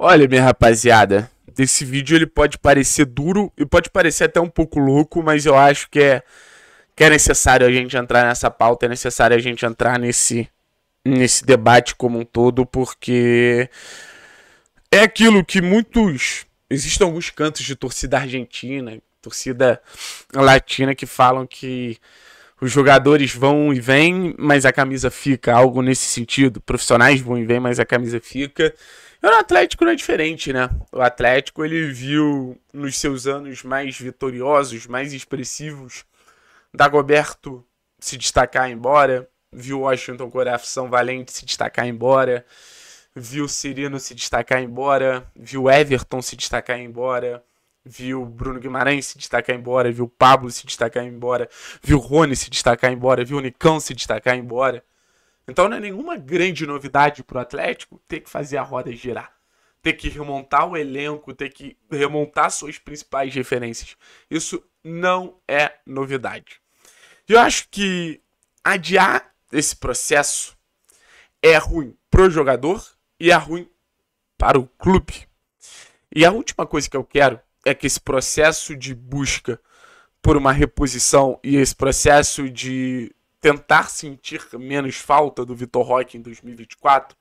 Olha, minha rapaziada, esse vídeo ele pode parecer duro e pode parecer até um pouco louco, mas eu acho que é, que é necessário a gente entrar nessa pauta, é necessário a gente entrar nesse, nesse debate como um todo, porque é aquilo que muitos. Existem alguns cantos de torcida argentina, torcida latina, que falam que os jogadores vão e vêm, mas a camisa fica, algo nesse sentido. Profissionais vão e vêm, mas a camisa fica. E o Atlético não é diferente, né? O Atlético ele viu nos seus anos mais vitoriosos, mais expressivos, Dagoberto se destacar embora, viu Washington Coração Valente se destacar embora, viu Cirino se destacar embora, viu Everton se destacar embora, viu Bruno Guimarães se destacar embora, viu Pablo se destacar embora, viu Rony se destacar embora, viu Nicão se destacar embora. Então não é nenhuma grande novidade para o Atlético ter que fazer a roda girar. Ter que remontar o elenco, ter que remontar suas principais referências. Isso não é novidade. E eu acho que adiar esse processo é ruim pro jogador e é ruim para o clube. E a última coisa que eu quero é que esse processo de busca por uma reposição e esse processo de tentar sentir menos falta do Vitor Roque em 2024,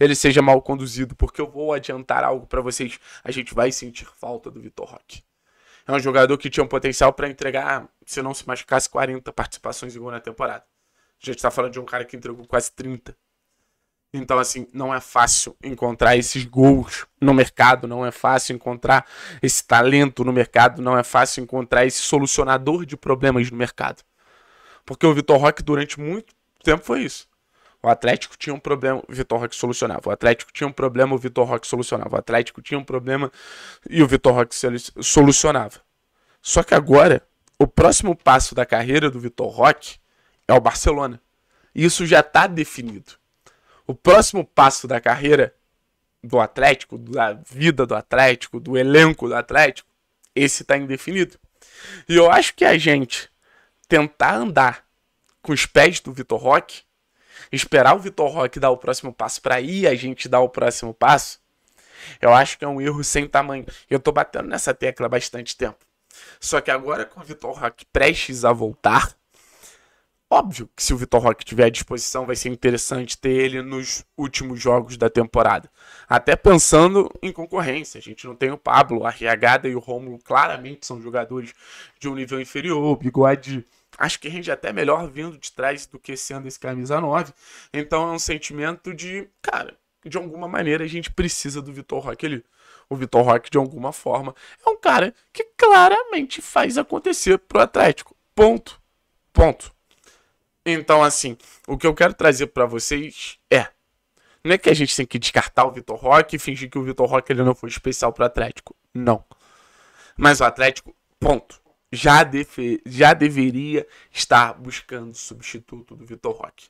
ele seja mal conduzido, porque eu vou adiantar algo para vocês. A gente vai sentir falta do Vitor Roque. É um jogador que tinha um potencial para entregar, se não se machucasse, 40 participações em gol na temporada. A gente está falando de um cara que entregou quase 30. Então, assim, não é fácil encontrar esses gols no mercado, não é fácil encontrar esse talento no mercado, não é fácil encontrar esse solucionador de problemas no mercado. Porque o Vitor Roque, durante muito tempo, foi isso. O Atlético tinha um problema, o Vitor Roque solucionava. O Atlético tinha um problema, o Vitor Roque solucionava. O Atlético tinha um problema e o Vitor Roque solucionava. Só que agora, o próximo passo da carreira do Vitor Roque é o Barcelona. E isso já está definido. O próximo passo da carreira do Atlético, da vida do Atlético, do elenco do Atlético, esse está indefinido. E eu acho que a gente tentar andar com os pés do Vitor Roque, esperar o Vitor Roque dar o próximo passo para ir a gente dar o próximo passo, eu acho que é um erro sem tamanho. Eu tô batendo nessa tecla há bastante tempo. Só que agora com o Vitor Roque prestes a voltar, óbvio que se o Vitor Roque tiver à disposição, vai ser interessante ter ele nos últimos jogos da temporada. Até pensando em concorrência, a gente não tem o Pablo, a Riagada e o Romulo claramente são jogadores de um nível inferior, o Bigode acho que rende até melhor vindo de trás do que sendo esse camisa 9. Então é um sentimento de, cara, de alguma maneira a gente precisa do Vitor Roque ali. O Vitor Roque, de alguma forma, é um cara que claramente faz acontecer pro Atlético. Ponto. Ponto. Então, assim, o que eu quero trazer para vocês é. Não é que a gente tem que descartar o Vitor Roque e fingir que o Vitor Roque ele não foi especial pro Atlético. Não. Mas o Atlético, ponto já, deve, já deveria estar buscando substituto do Vitor Roque.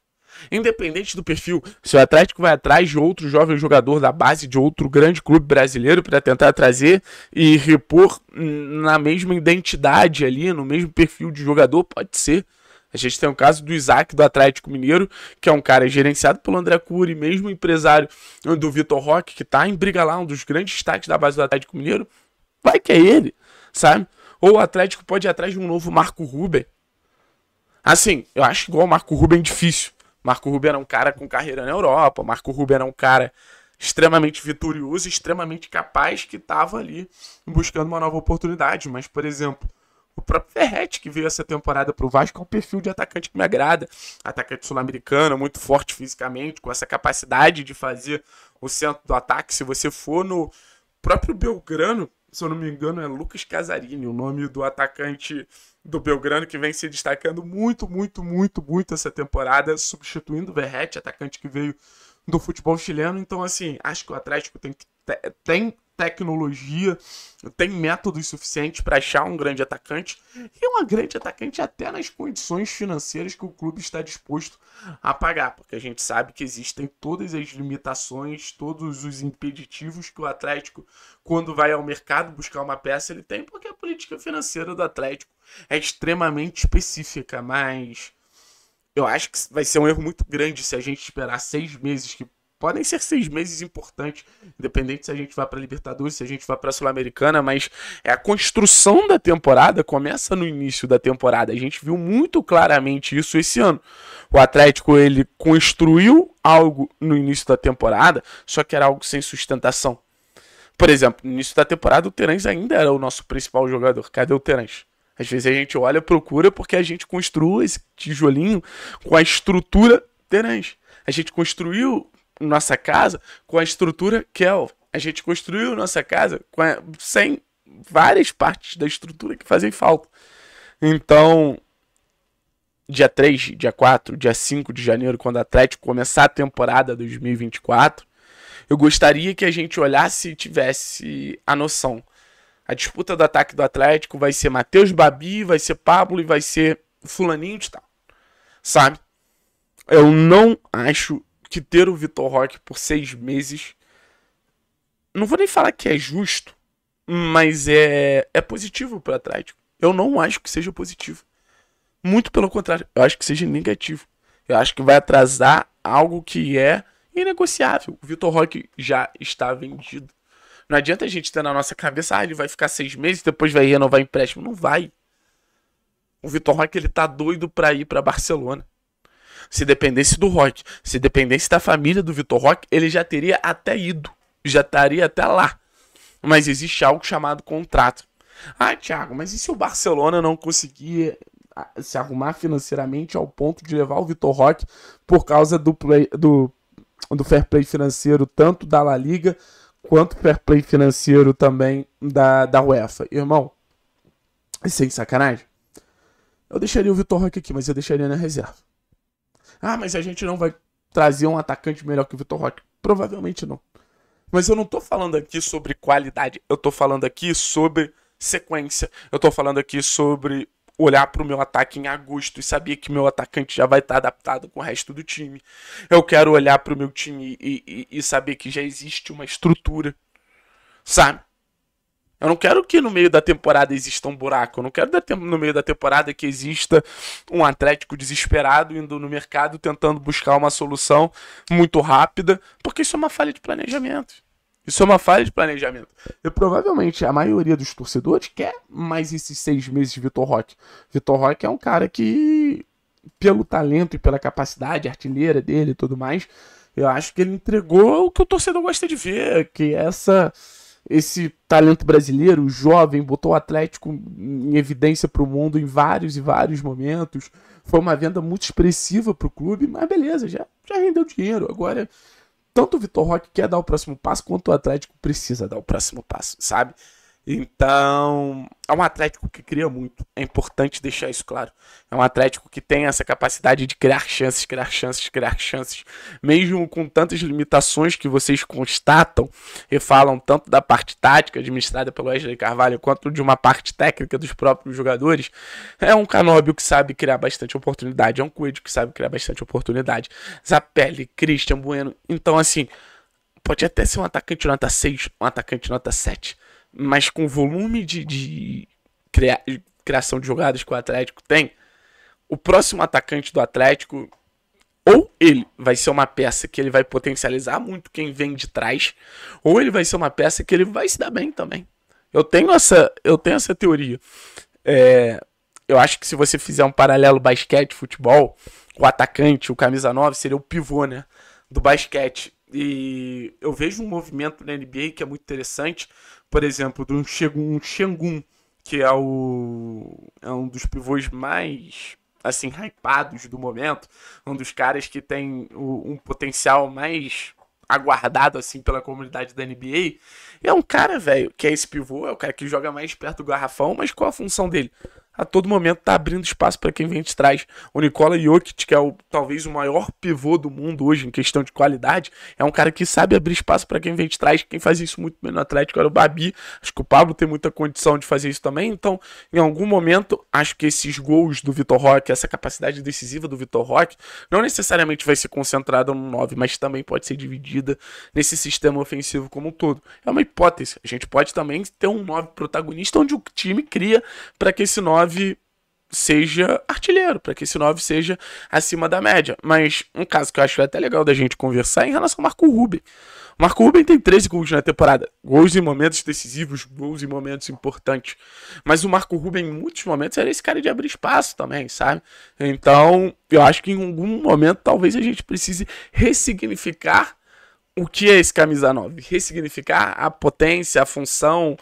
Independente do perfil, se o Atlético vai atrás de outro jovem jogador da base de outro grande clube brasileiro para tentar trazer e repor na mesma identidade ali, no mesmo perfil de jogador, pode ser. A gente tem o caso do Isaac do Atlético Mineiro, que é um cara gerenciado pelo André Cury, mesmo empresário do Vitor Roque, que está em briga lá, um dos grandes destaques da base do Atlético Mineiro. Vai que é ele, sabe? Ou o Atlético pode ir atrás de um novo Marco Ruben. Assim, eu acho igual o Marco Ruben é difícil. Marco Ruben era um cara com carreira na Europa. Marco Ruben era um cara extremamente vitorioso, extremamente capaz, que estava ali buscando uma nova oportunidade. Mas, por exemplo, o próprio Ferretti, que veio essa temporada para o Vasco, é um perfil de atacante que me agrada. Atacante sul-americano, muito forte fisicamente, com essa capacidade de fazer o centro do ataque. Se você for no próprio Belgrano, se eu não me engano, é Lucas Casarini, o nome do atacante do Belgrano, que vem se destacando muito, muito, muito, muito essa temporada, substituindo o Verrete, atacante que veio do futebol chileno. Então, assim, acho que o Atlético tem que, tem, tecnologia, tem métodos suficientes para achar um grande atacante e um grande atacante até nas condições financeiras que o clube está disposto a pagar, porque a gente sabe que existem todas as limitações, todos os impeditivos que o Atlético, quando vai ao mercado buscar uma peça, ele tem, porque a política financeira do Atlético é extremamente específica, mas eu acho que vai ser um erro muito grande se a gente esperar seis meses que podem ser seis meses importantes, independente se a gente vai para Libertadores, se a gente vai para Sul-Americana, mas é a construção da temporada começa no início da temporada. A gente viu muito claramente isso esse ano. O Atlético ele construiu algo no início da temporada, só que era algo sem sustentação. Por exemplo, no início da temporada o Terãs ainda era o nosso principal jogador. Cadê o Terãs? Às vezes a gente olha, procura, porque a gente construiu esse tijolinho com a estrutura Terãs. A gente construiu nossa casa com a estrutura que é. A gente construiu nossa casa a, sem várias partes da estrutura que fazem falta. Então, dia 3, dia 4, dia 5 de janeiro, quando o Atlético começar a temporada 2024, eu gostaria que a gente olhasse e tivesse a noção. A disputa do ataque do Atlético vai ser Matheus Babi, vai ser Pablo e vai ser Fulaninho de tal. Sabe? Eu não acho que ter o Vitor Roque por seis meses, não vou nem falar que é justo, mas é, é positivo para Atlético. Eu não acho que seja positivo. Muito pelo contrário, eu acho que seja negativo. Eu acho que vai atrasar algo que é inegociável. O Vitor Roque já está vendido. Não adianta a gente ter na nossa cabeça, ah, ele vai ficar seis meses, depois vai renovar empréstimo. Não vai. O Vitor Roque ele tá doido para ir para Barcelona. Se dependesse do Rock, se dependesse da família do Vitor Rock, ele já teria até ido, já estaria até lá. Mas existe algo chamado contrato. Ah, Thiago, mas e se o Barcelona não conseguir ah, se arrumar financeiramente ao ponto de levar o Vitor Roque por causa do, play, do, do fair play financeiro, tanto da La Liga quanto fair play financeiro também da, da UEFA? Irmão, sem é sacanagem, eu deixaria o Vitor Roque aqui, mas eu deixaria na reserva. Ah, mas a gente não vai trazer um atacante melhor que o Vitor Roque. Provavelmente não. Mas eu não tô falando aqui sobre qualidade, eu tô falando aqui sobre sequência. Eu tô falando aqui sobre olhar para o meu ataque em agosto e saber que meu atacante já vai estar tá adaptado com o resto do time. Eu quero olhar para o meu time e, e, e saber que já existe uma estrutura, sabe? Eu não quero que no meio da temporada exista um buraco. Eu não quero no meio da temporada que exista um Atlético desesperado indo no mercado tentando buscar uma solução muito rápida, porque isso é uma falha de planejamento. Isso é uma falha de planejamento. E provavelmente a maioria dos torcedores quer mais esses seis meses de Vitor Roque. Vitor Roque é um cara que, pelo talento e pela capacidade artilheira dele e tudo mais, eu acho que ele entregou o que o torcedor gosta de ver, que é essa esse talento brasileiro, jovem, botou o Atlético em evidência para o mundo em vários e vários momentos. Foi uma venda muito expressiva para o clube, mas beleza, já, já rendeu dinheiro. Agora, tanto o Vitor Roque quer dar o próximo passo, quanto o Atlético precisa dar o próximo passo, sabe? Então, é um Atlético que cria muito. É importante deixar isso claro. É um Atlético que tem essa capacidade de criar chances, criar chances, criar chances. Mesmo com tantas limitações que vocês constatam e falam tanto da parte tática administrada pelo Wesley Carvalho quanto de uma parte técnica dos próprios jogadores, é um Canóbio que sabe criar bastante oportunidade. É um Coelho que sabe criar bastante oportunidade. Zapelli, Christian Bueno. Então, assim, pode até ser um atacante nota 6, um atacante nota 7 mas com o volume de, de, cria, criação de jogadas que o Atlético tem, o próximo atacante do Atlético, ou ele vai ser uma peça que ele vai potencializar muito quem vem de trás, ou ele vai ser uma peça que ele vai se dar bem também. Eu tenho essa, eu tenho essa teoria. É, eu acho que se você fizer um paralelo basquete, futebol, o atacante, o camisa 9 seria o pivô, né? Do basquete. E eu vejo um movimento na NBA que é muito interessante. Por exemplo, do um que é, o, é um dos pivôs mais assim hypados do momento, um dos caras que tem o, um potencial mais aguardado assim pela comunidade da NBA. E é um cara, velho, que é esse pivô, é o cara que joga mais perto do garrafão, mas qual a função dele? a todo momento está abrindo espaço para quem vem de trás. O Nikola Jokic, que é o, talvez o maior pivô do mundo hoje em questão de qualidade, é um cara que sabe abrir espaço para quem vem de trás. Quem faz isso muito bem no Atlético era o Babi. Acho que o Pablo tem muita condição de fazer isso também. Então, em algum momento, acho que esses gols do Vitor Roque, essa capacidade decisiva do Vitor Roque, não necessariamente vai ser concentrada no 9, mas também pode ser dividida nesse sistema ofensivo como um todo. É uma hipótese. A gente pode também ter um 9 protagonista onde o time cria para que esse 9 9 seja artilheiro, para que esse 9 seja acima da média. Mas um caso que eu acho até legal da gente conversar é em relação ao Marco Ruben. O Marco Ruben tem 13 gols na temporada. Gols em momentos decisivos, gols em momentos importantes. Mas o Marco Ruben, em muitos momentos, era esse cara de abrir espaço também, sabe? Então, eu acho que em algum momento talvez a gente precise ressignificar o que é esse camisa 9. Ressignificar a potência, a função,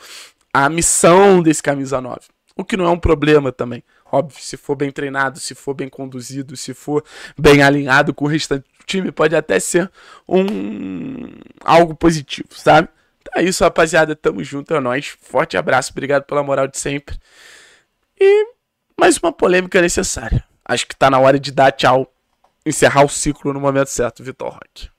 a missão desse camisa 9. O que não é um problema também. Óbvio, se for bem treinado, se for bem conduzido, se for bem alinhado com o restante do time, pode até ser um algo positivo, sabe? Então é isso, rapaziada. Tamo junto, é nóis. Forte abraço, obrigado pela moral de sempre. E mais uma polêmica necessária. Acho que tá na hora de dar tchau, encerrar o ciclo no momento certo, Vitor Roque.